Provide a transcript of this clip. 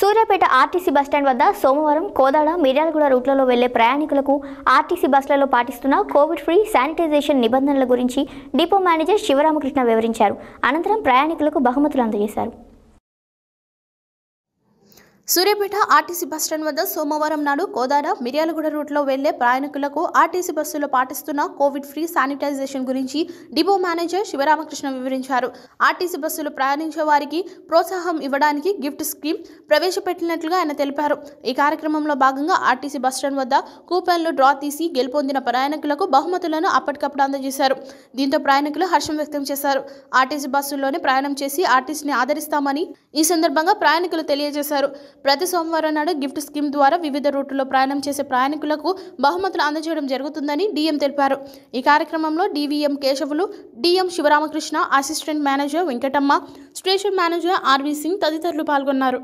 Suryapet RTC bus stand వద్ద సోమవారం కోదాడ మిర్యాలగూడ రూట్లలో వెళ్లే ప్రయాణికులకు ఆర్టీసీ బస్సులలో పాటిస్తున్న కోవిడ్ ఫ్రీ శానిటైజేషన్ నిబంధనల గురించి డిపో మేనేజర్ శివరామకృష్ణ వివరించారు అనంతరం ప్రయాణికులకు బహుమతులు అందజేశారు సూర్యపేట ఆర్టీసీ బస్టాండ్ వద్ద సోమవారం నాడు కోదాడ మిర్యాలగూడ రూట్లో వెళ్లే ప్రయాణికులకు ఆర్టీసీ బస్సులో పాటిస్తున్న కోవిడ్ ఫ్రీ శానిటైజేషన్ గురించి డిపో మేనేజర్ శివరామకృష్ణ వివరించారు ఆర్టీసీ బస్సులు ప్రయాణించే వారికి ప్రోత్సాహం ఇవ్వడానికి గిఫ్ట్ స్కీమ్ ప్రవేశపెట్టినట్లుగా ఆయన తెలిపారు ఈ కార్యక్రమంలో భాగంగా ఆర్టీసీ బస్టాండ్ వద్ద కూపన్లు డ్రా తీసి గెలుపొందిన ప్రయాణికులకు బహుమతులను అప్పటికప్పుడు అందజేశారు దీంతో ప్రయాణికులు హర్షం వ్యక్తం చేశారు ఆర్టీసీ బస్సుల్లోనే ప్రయాణం చేసి ఆర్టీసీని ఆదరిస్తామని ఈ సందర్భంగా ప్రయాణికులు తెలియజేశారు ప్రతి సోమవారం నాడు గిఫ్ట్ స్కీమ్ ద్వారా వివిధ రూట్లలో ప్రయాణం చేసే ప్రయాణికులకు బహుమతులు అందజేయడం జరుగుతుందని డీఎం తెలిపారు ఈ కార్యక్రమంలో DVM Kesavulu DM Sivaramakrishna assistant manager Venkatamma station manager RV Singh తదితరులు పాల్గొన్నారు